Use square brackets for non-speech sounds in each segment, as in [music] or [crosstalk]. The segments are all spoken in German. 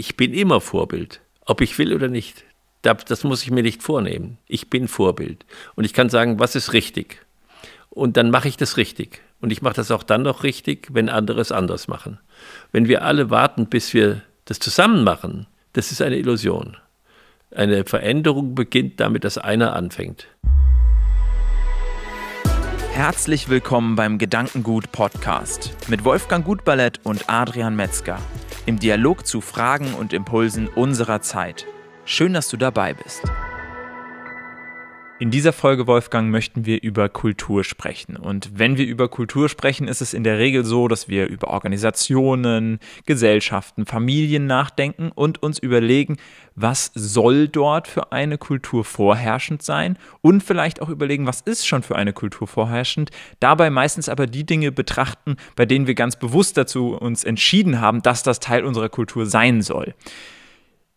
Ich bin immer Vorbild, ob ich will oder nicht. Das muss ich mir nicht vornehmen. Ich bin Vorbild. Und ich kann sagen, was ist richtig. Und dann mache ich das richtig. Und ich mache das auch dann noch richtig, wenn andere es anders machen. Wenn wir alle warten, bis wir das zusammen machen, das ist eine Illusion. Eine Veränderung beginnt damit, dass einer anfängt. Herzlich willkommen beim Gedankengut Podcast mit Wolfgang Gutballett und Adrian Metzger im Dialog zu Fragen und Impulsen unserer Zeit. Schön, dass du dabei bist. In dieser Folge, Wolfgang, möchten wir über Kultur sprechen. Und wenn wir über Kultur sprechen, ist es in der Regel so, dass wir über Organisationen, Gesellschaften, Familien nachdenken und uns überlegen, was soll dort für eine Kultur vorherrschend sein und vielleicht auch überlegen, was ist schon für eine Kultur vorherrschend. Dabei meistens aber die Dinge betrachten, bei denen wir ganz bewusst dazu uns entschieden haben, dass das Teil unserer Kultur sein soll.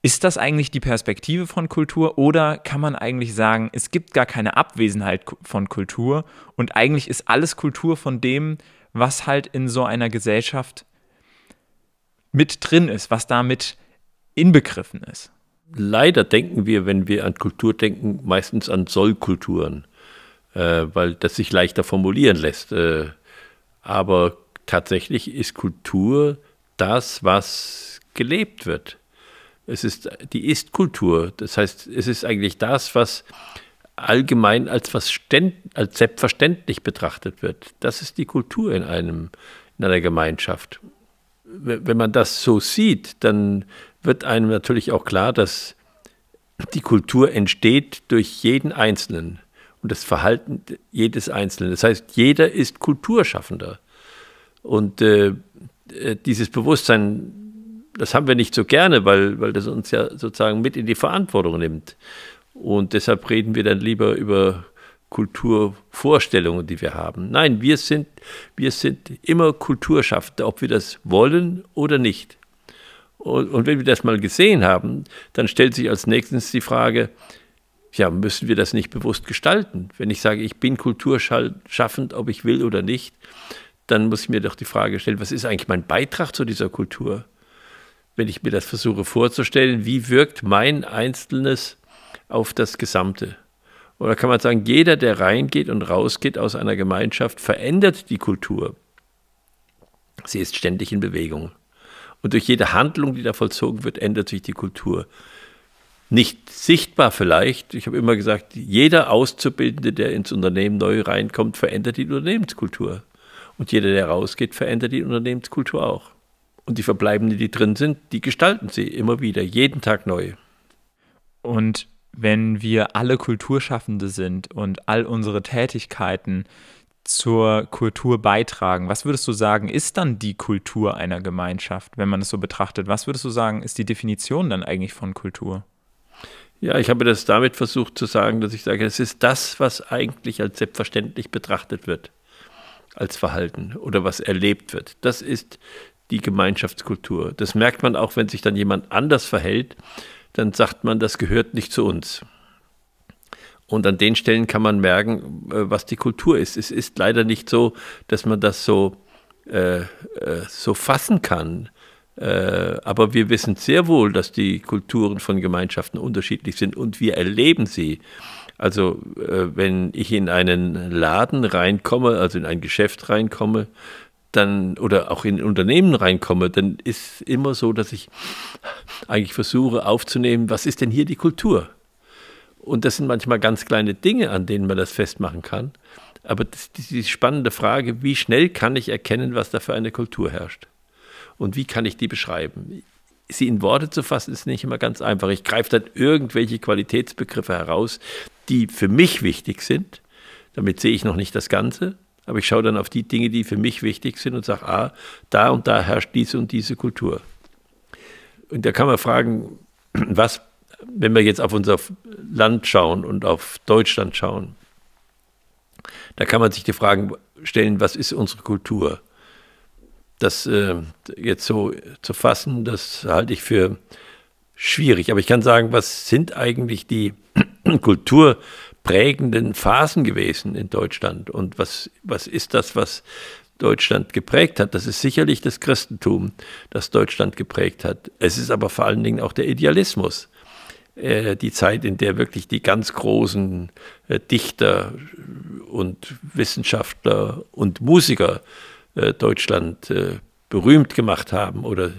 Ist das eigentlich die Perspektive von Kultur oder kann man eigentlich sagen, es gibt gar keine Abwesenheit von Kultur und eigentlich ist alles Kultur von dem, was halt in so einer Gesellschaft mit drin ist, was damit inbegriffen ist? Leider denken wir, wenn wir an Kultur denken, meistens an Sollkulturen, äh, weil das sich leichter formulieren lässt. Äh, aber tatsächlich ist Kultur das, was gelebt wird es ist die Ist-Kultur. Das heißt, es ist eigentlich das, was allgemein als, was als selbstverständlich betrachtet wird. Das ist die Kultur in, einem, in einer Gemeinschaft. Wenn man das so sieht, dann wird einem natürlich auch klar, dass die Kultur entsteht durch jeden Einzelnen und das Verhalten jedes Einzelnen. Das heißt, jeder ist Kulturschaffender. Und äh, äh dieses Bewusstsein das haben wir nicht so gerne, weil, weil das uns ja sozusagen mit in die Verantwortung nimmt. Und deshalb reden wir dann lieber über Kulturvorstellungen, die wir haben. Nein, wir sind, wir sind immer Kulturschaffende, ob wir das wollen oder nicht. Und, und wenn wir das mal gesehen haben, dann stellt sich als nächstes die Frage, ja, müssen wir das nicht bewusst gestalten? Wenn ich sage, ich bin kulturschaffend, ob ich will oder nicht, dann muss ich mir doch die Frage stellen, was ist eigentlich mein Beitrag zu dieser Kultur? wenn ich mir das versuche vorzustellen, wie wirkt mein Einzelnes auf das Gesamte? Oder kann man sagen, jeder, der reingeht und rausgeht aus einer Gemeinschaft, verändert die Kultur. Sie ist ständig in Bewegung. Und durch jede Handlung, die da vollzogen wird, ändert sich die Kultur. Nicht sichtbar vielleicht. Ich habe immer gesagt, jeder Auszubildende, der ins Unternehmen neu reinkommt, verändert die Unternehmenskultur. Und jeder, der rausgeht, verändert die Unternehmenskultur auch. Und die verbleibenden, die drin sind, die gestalten sie immer wieder, jeden Tag neu. Und wenn wir alle Kulturschaffende sind und all unsere Tätigkeiten zur Kultur beitragen, was würdest du sagen, ist dann die Kultur einer Gemeinschaft, wenn man es so betrachtet? Was würdest du sagen, ist die Definition dann eigentlich von Kultur? Ja, ich habe das damit versucht zu sagen, dass ich sage, es ist das, was eigentlich als selbstverständlich betrachtet wird, als Verhalten oder was erlebt wird. Das ist die Gemeinschaftskultur. Das merkt man auch, wenn sich dann jemand anders verhält, dann sagt man, das gehört nicht zu uns. Und an den Stellen kann man merken, äh, was die Kultur ist. Es ist leider nicht so, dass man das so, äh, äh, so fassen kann. Äh, aber wir wissen sehr wohl, dass die Kulturen von Gemeinschaften unterschiedlich sind und wir erleben sie. Also äh, wenn ich in einen Laden reinkomme, also in ein Geschäft reinkomme, dann oder auch in Unternehmen reinkomme, dann ist immer so, dass ich eigentlich versuche aufzunehmen, was ist denn hier die Kultur? Und das sind manchmal ganz kleine Dinge, an denen man das festmachen kann. Aber das, die spannende Frage, wie schnell kann ich erkennen, was da für eine Kultur herrscht? Und wie kann ich die beschreiben? Sie in Worte zu fassen, ist nicht immer ganz einfach. Ich greife dann irgendwelche Qualitätsbegriffe heraus, die für mich wichtig sind. Damit sehe ich noch nicht das Ganze, aber ich schaue dann auf die Dinge, die für mich wichtig sind und sage, ah, da und da herrscht diese und diese Kultur. Und da kann man fragen, [clears throat] was, wenn wir jetzt auf unser Land schauen und auf Deutschland schauen, da kann man sich die Fragen stellen, was ist unsere Kultur? Das äh, jetzt so zu fassen, das halte ich für schwierig. Aber ich kann sagen, was sind eigentlich die [clears throat] Kultur, prägenden Phasen gewesen in Deutschland. Und was, was ist das, was Deutschland geprägt hat? Das ist sicherlich das Christentum, das Deutschland geprägt hat. Es ist aber vor allen Dingen auch der Idealismus. Äh, die Zeit, in der wirklich die ganz großen äh, Dichter und Wissenschaftler und Musiker äh, Deutschland berühmt gemacht haben oder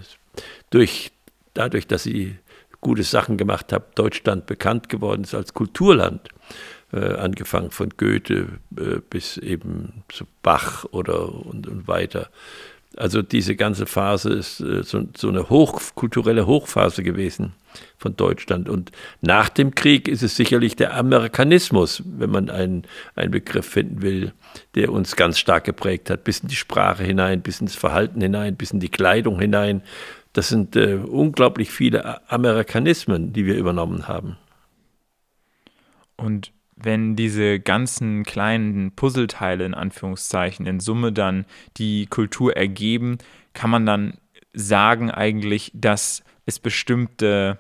durch, dadurch, dass sie gute Sachen gemacht habe. Deutschland bekannt geworden ist als Kulturland, äh, angefangen von Goethe äh, bis eben zu Bach oder und, und weiter. Also diese ganze Phase ist äh, so, so, eine hoch, kulturelle Hochphase gewesen von Deutschland. Und nach dem Krieg ist es sicherlich der Amerikanismus, wenn man einen, einen Begriff finden will, der uns ganz stark geprägt hat, bis in die Sprache hinein, bis ins Verhalten hinein, bis in die Kleidung hinein, das sind äh, unglaublich viele Amerikanismen, die wir übernommen haben. Und wenn diese ganzen kleinen Puzzleteile in Anführungszeichen in Summe dann die Kultur ergeben, kann man dann sagen eigentlich, dass es bestimmte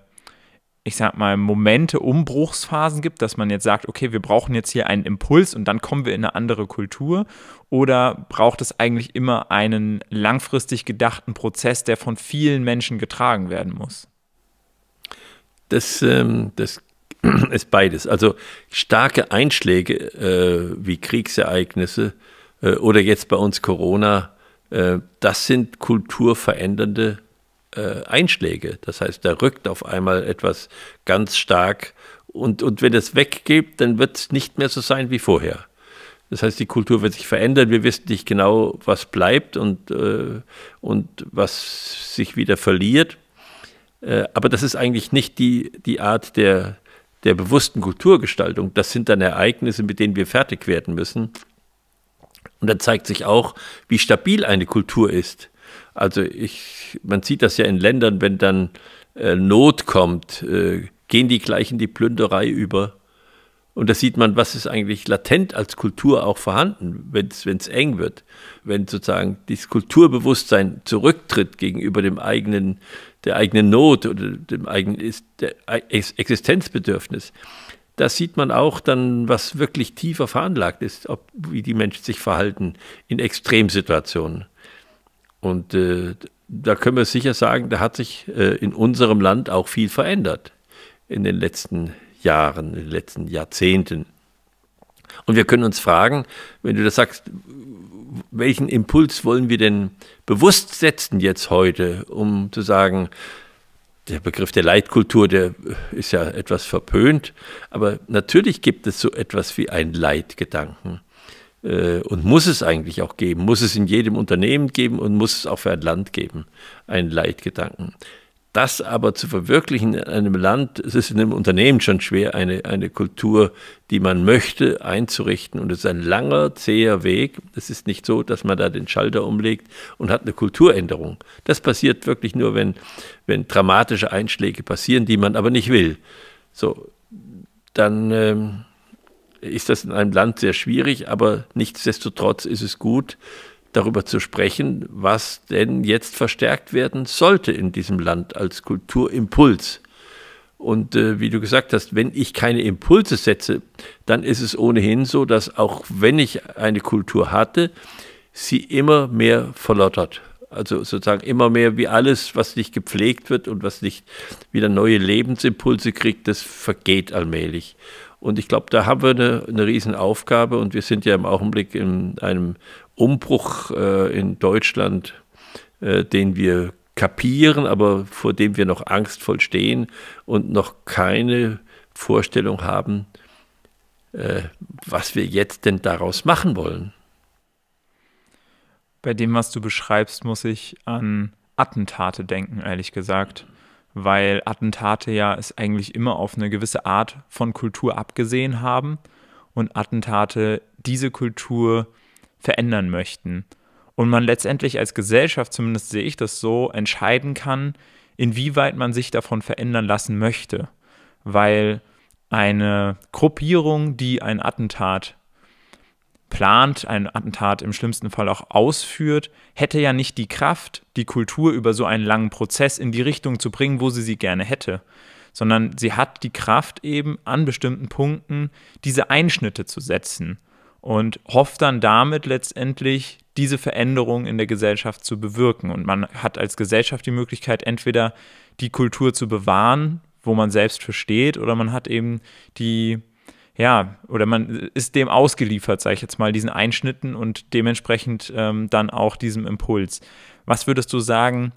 ich sag mal, Momente, Umbruchsphasen gibt, dass man jetzt sagt, okay, wir brauchen jetzt hier einen Impuls und dann kommen wir in eine andere Kultur? Oder braucht es eigentlich immer einen langfristig gedachten Prozess, der von vielen Menschen getragen werden muss? Das, ähm, das [clears throat] ist beides. Also starke Einschläge äh, wie Kriegsereignisse äh, oder jetzt bei uns Corona, äh, das sind kulturverändernde äh, Einschläge. Das heißt, da rückt auf einmal etwas ganz stark und, und wenn es weggeht, dann wird es nicht mehr so sein wie vorher. Das heißt, die Kultur wird sich verändern. Wir wissen nicht genau, was bleibt und, äh, und was sich wieder verliert. Äh, aber das ist eigentlich nicht die, die Art der, der bewussten Kulturgestaltung. Das sind dann Ereignisse, mit denen wir fertig werden müssen. Und dann zeigt sich auch, wie stabil eine Kultur ist. Also ich, man sieht das ja in Ländern, wenn dann äh, Not kommt, äh, gehen die gleichen die Plünderei über. Und da sieht man, was ist eigentlich latent als Kultur auch vorhanden, wenn es eng wird, wenn sozusagen das Kulturbewusstsein zurücktritt gegenüber dem eigenen, der eigenen Not oder dem eigenen Existenzbedürfnis. Da sieht man auch dann, was wirklich tiefer veranlagt ist, ob, wie die Menschen sich verhalten in Extremsituationen. Und äh, da können wir sicher sagen, da hat sich äh, in unserem Land auch viel verändert in den letzten Jahren, in den letzten Jahrzehnten. Und wir können uns fragen, wenn du das sagst, welchen Impuls wollen wir denn bewusst setzen jetzt heute, um zu sagen, der Begriff der Leitkultur, der ist ja etwas verpönt, aber natürlich gibt es so etwas wie einen Leitgedanken. Äh, und muss es eigentlich auch geben, muss es in jedem Unternehmen geben und muss es auch für ein Land geben, einen Leitgedanken. Das aber zu verwirklichen in einem Land, es ist in einem Unternehmen schon schwer, eine, eine Kultur, die man möchte, einzurichten. Und es ist ein langer, zäher Weg. Es ist nicht so, dass man da den Schalter umlegt und hat eine Kulturänderung. Das passiert wirklich nur, wenn, wenn dramatische Einschläge passieren, die man aber nicht will. So, dann. Ähm, ist das in einem Land sehr schwierig, aber nichtsdestotrotz ist es gut, darüber zu sprechen, was denn jetzt verstärkt werden sollte in diesem Land als Kulturimpuls. Und äh, wie du gesagt hast, wenn ich keine Impulse setze, dann ist es ohnehin so, dass auch wenn ich eine Kultur hatte, sie immer mehr verlottert. Also sozusagen immer mehr wie alles, was nicht gepflegt wird und was nicht wieder neue Lebensimpulse kriegt, das vergeht allmählich. Und ich glaube, da haben wir eine, eine Riesenaufgabe und wir sind ja im Augenblick in einem Umbruch äh, in Deutschland, äh, den wir kapieren, aber vor dem wir noch angstvoll stehen und noch keine Vorstellung haben, äh, was wir jetzt denn daraus machen wollen. Bei dem, was du beschreibst, muss ich an Attentate denken, ehrlich gesagt weil Attentate ja es eigentlich immer auf eine gewisse Art von Kultur abgesehen haben und Attentate diese Kultur verändern möchten. Und man letztendlich als Gesellschaft, zumindest sehe ich das so, entscheiden kann, inwieweit man sich davon verändern lassen möchte. Weil eine Gruppierung, die ein Attentat plant, ein Attentat im schlimmsten Fall auch ausführt, hätte ja nicht die Kraft, die Kultur über so einen langen Prozess in die Richtung zu bringen, wo sie sie gerne hätte, sondern sie hat die Kraft eben an bestimmten Punkten diese Einschnitte zu setzen und hofft dann damit letztendlich diese Veränderung in der Gesellschaft zu bewirken. Und man hat als Gesellschaft die Möglichkeit, entweder die Kultur zu bewahren, wo man selbst versteht, oder man hat eben die ja, oder man ist dem ausgeliefert, sage ich jetzt mal, diesen Einschnitten und dementsprechend ähm, dann auch diesem Impuls. Was würdest du sagen,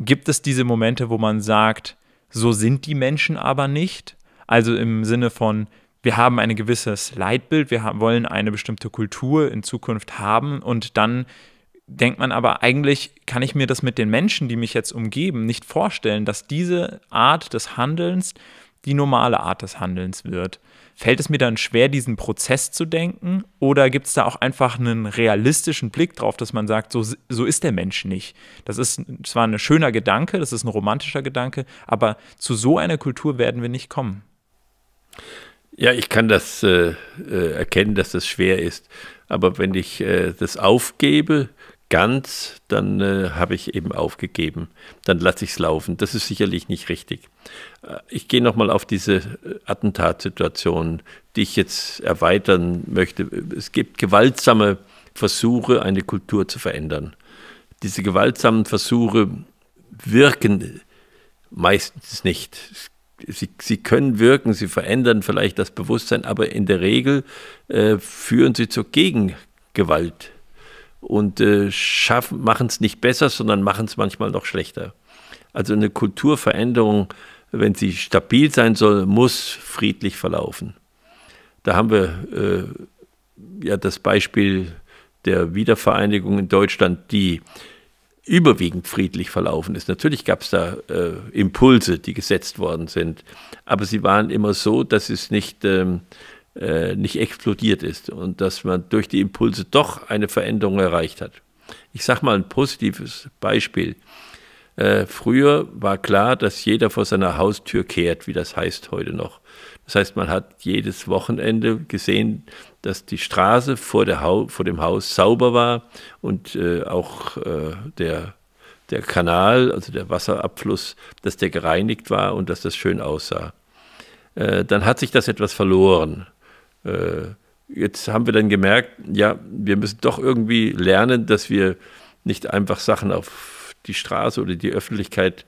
gibt es diese Momente, wo man sagt, so sind die Menschen aber nicht? Also im Sinne von, wir haben ein gewisses Leitbild, wir haben, wollen eine bestimmte Kultur in Zukunft haben und dann denkt man aber eigentlich, kann ich mir das mit den Menschen, die mich jetzt umgeben, nicht vorstellen, dass diese Art des Handelns die normale Art des Handelns wird. Fällt es mir dann schwer, diesen Prozess zu denken? Oder gibt es da auch einfach einen realistischen Blick drauf, dass man sagt, so, so ist der Mensch nicht? Das ist zwar ein schöner Gedanke, das ist ein romantischer Gedanke, aber zu so einer Kultur werden wir nicht kommen. Ja, ich kann das äh, äh erkennen, dass das schwer ist. Aber wenn ich äh, das aufgebe, ganz, dann äh, habe ich eben aufgegeben. Dann lasse ich es laufen. Das ist sicherlich nicht richtig. Äh, ich gehe nochmal auf diese äh, Attentatssituation, die ich jetzt erweitern möchte. Es gibt gewaltsame Versuche, eine Kultur zu verändern. Diese gewaltsamen Versuche wirken meistens nicht. Sie, sie können wirken, sie verändern vielleicht das Bewusstsein, aber in der Regel äh, führen sie zur Gegengewalt und äh, machen es nicht besser, sondern machen es manchmal noch schlechter. Also eine Kulturveränderung, wenn sie stabil sein soll, muss friedlich verlaufen. Da haben wir äh, ja das Beispiel der Wiedervereinigung in Deutschland, die überwiegend friedlich verlaufen ist. Natürlich gab es da äh, Impulse, die gesetzt worden sind, aber sie waren immer so, dass es nicht ähm, äh, nicht explodiert ist und dass man durch die Impulse doch eine Veränderung erreicht hat. Ich sage mal ein positives Beispiel. Äh, früher war klar, dass jeder vor seiner Haustür kehrt, wie das heißt heute noch. Das heißt, man hat jedes Wochenende gesehen, dass die Straße vor, ha vor dem Haus sauber war und äh, auch äh, der, der Kanal, also der Wasserabfluss, dass der gereinigt war und dass das schön aussah. Äh, dann hat sich das etwas verloren äh, jetzt haben wir dann gemerkt, ja, wir müssen doch irgendwie lernen, dass wir nicht einfach Sachen auf die Straße oder die Öffentlichkeit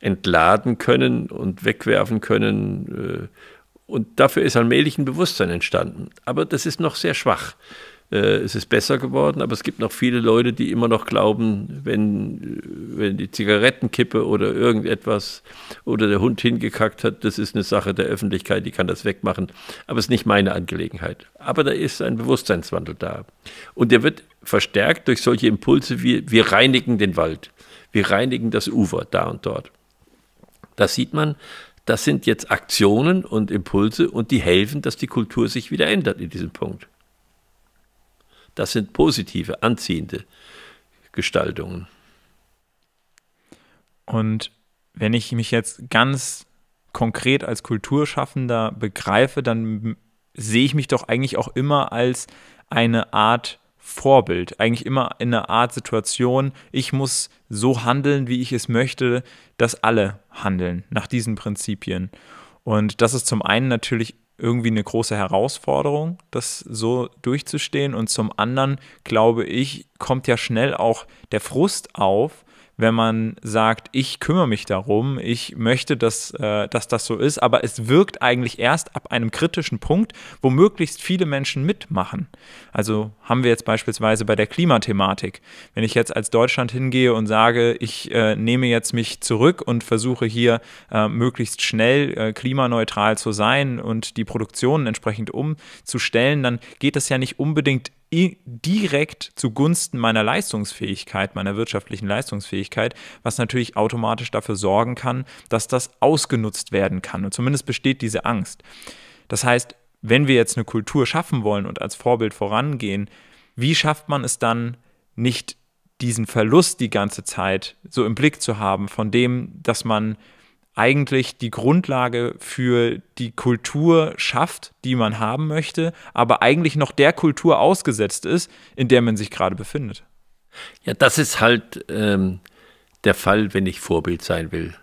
entladen können und wegwerfen können. Äh, und dafür ist allmählich ein Bewusstsein entstanden. Aber das ist noch sehr schwach. Äh, es ist besser geworden, aber es gibt noch viele Leute, die immer noch glauben, wenn, äh, wenn die Zigarettenkippe oder irgendetwas oder der Hund hingekackt hat, das ist eine Sache der Öffentlichkeit, die kann das wegmachen. Aber es ist nicht meine Angelegenheit. Aber da ist ein Bewusstseinswandel da. Und der wird verstärkt durch solche Impulse wie wir reinigen den Wald, wir reinigen das Ufer da und dort. Das sieht man, das sind jetzt Aktionen und Impulse und die helfen, dass die Kultur sich wieder ändert in diesem Punkt. Das sind positive, anziehende Gestaltungen. Und wenn ich mich jetzt ganz konkret als Kulturschaffender begreife, dann sehe ich mich doch eigentlich auch immer als eine Art Vorbild, eigentlich immer in einer Art Situation, ich muss so handeln, wie ich es möchte, dass alle handeln nach diesen Prinzipien. Und das ist zum einen natürlich irgendwie eine große Herausforderung, das so durchzustehen. Und zum anderen, glaube ich, kommt ja schnell auch der Frust auf, wenn man sagt, ich kümmere mich darum, ich möchte, dass, äh, dass das so ist, aber es wirkt eigentlich erst ab einem kritischen Punkt, wo möglichst viele Menschen mitmachen. Also haben wir jetzt beispielsweise bei der Klimathematik. Wenn ich jetzt als Deutschland hingehe und sage, ich äh, nehme jetzt mich zurück und versuche hier äh, möglichst schnell äh, klimaneutral zu sein und die Produktionen entsprechend umzustellen, dann geht das ja nicht unbedingt direkt zugunsten meiner Leistungsfähigkeit, meiner wirtschaftlichen Leistungsfähigkeit, was natürlich automatisch dafür sorgen kann, dass das ausgenutzt werden kann. Und zumindest besteht diese Angst. Das heißt, wenn wir jetzt eine Kultur schaffen wollen und als Vorbild vorangehen, wie schafft man es dann nicht diesen Verlust die ganze Zeit so im Blick zu haben, von dem, dass man eigentlich die Grundlage für die Kultur schafft, die man haben möchte, aber eigentlich noch der Kultur ausgesetzt ist, in der man sich gerade befindet. Ja, das ist halt ähm, der Fall, wenn ich Vorbild sein will.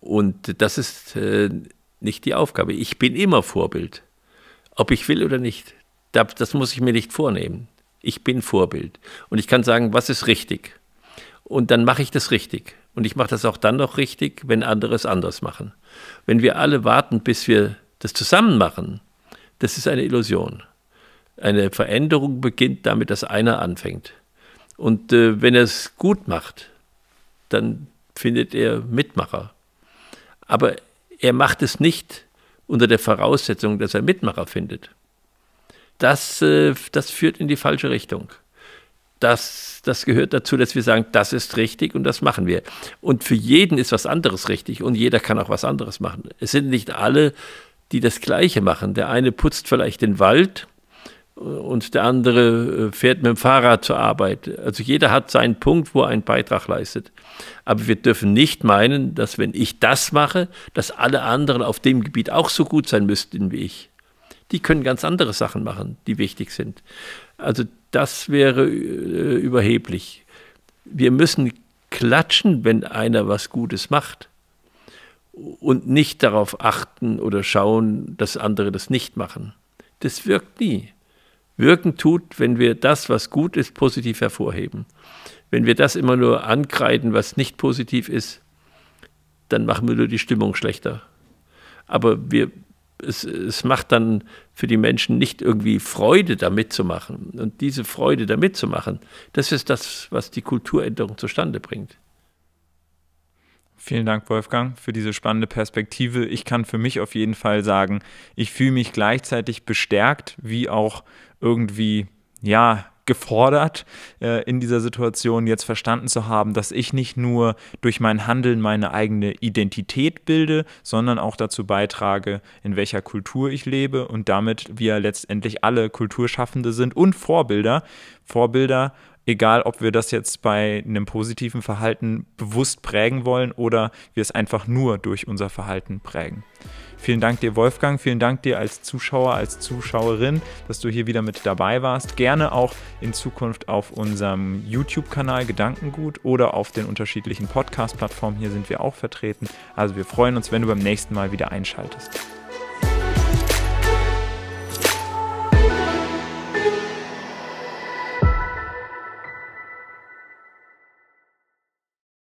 Und das ist äh, nicht die Aufgabe. Ich bin immer Vorbild, ob ich will oder nicht. Das, das muss ich mir nicht vornehmen. Ich bin Vorbild. Und ich kann sagen, was ist richtig. Und dann mache ich das richtig. Und ich mache das auch dann noch richtig, wenn andere es anders machen. Wenn wir alle warten, bis wir das zusammen machen, das ist eine Illusion. Eine Veränderung beginnt damit, dass einer anfängt. Und äh, wenn er es gut macht, dann findet er Mitmacher. Aber er macht es nicht unter der Voraussetzung, dass er Mitmacher findet. Das, äh, das führt in die falsche Richtung das, das gehört dazu, dass wir sagen, das ist richtig und das machen wir. Und für jeden ist was anderes richtig und jeder kann auch was anderes machen. Es sind nicht alle, die das Gleiche machen. Der eine putzt vielleicht den Wald und der andere äh, fährt mit dem Fahrrad zur Arbeit. Also jeder hat seinen Punkt, wo er einen Beitrag leistet. Aber wir dürfen nicht meinen, dass wenn ich das mache, dass alle anderen auf dem Gebiet auch so gut sein müssten wie ich. Die können ganz andere Sachen machen, die wichtig sind. Also das wäre äh, überheblich. Wir müssen klatschen, wenn einer was Gutes macht und nicht darauf achten oder schauen, dass andere das nicht machen. Das wirkt nie. Wirken tut, wenn wir das, was gut ist, positiv hervorheben. Wenn wir das immer nur ankreiden, was nicht positiv ist, dann machen wir nur die Stimmung schlechter. Aber wir es, es macht dann für die Menschen nicht irgendwie Freude, da mitzumachen. Und diese Freude, da mitzumachen, das ist das, was die Kulturänderung zustande bringt. Vielen Dank, Wolfgang, für diese spannende Perspektive. Ich kann für mich auf jeden Fall sagen, ich fühle mich gleichzeitig bestärkt, wie auch irgendwie, ja, gefordert, äh, in dieser Situation jetzt verstanden zu haben, dass ich nicht nur durch mein Handeln meine eigene Identität bilde, sondern auch dazu beitrage, in welcher Kultur ich lebe und damit wir letztendlich alle Kulturschaffende sind und Vorbilder. Vorbilder egal ob wir das jetzt bei einem positiven Verhalten bewusst prägen wollen oder wir es einfach nur durch unser Verhalten prägen. Vielen Dank dir, Wolfgang. Vielen Dank dir als Zuschauer, als Zuschauerin, dass du hier wieder mit dabei warst. Gerne auch in Zukunft auf unserem YouTube-Kanal Gedankengut oder auf den unterschiedlichen Podcast-Plattformen. Hier sind wir auch vertreten. Also wir freuen uns, wenn du beim nächsten Mal wieder einschaltest.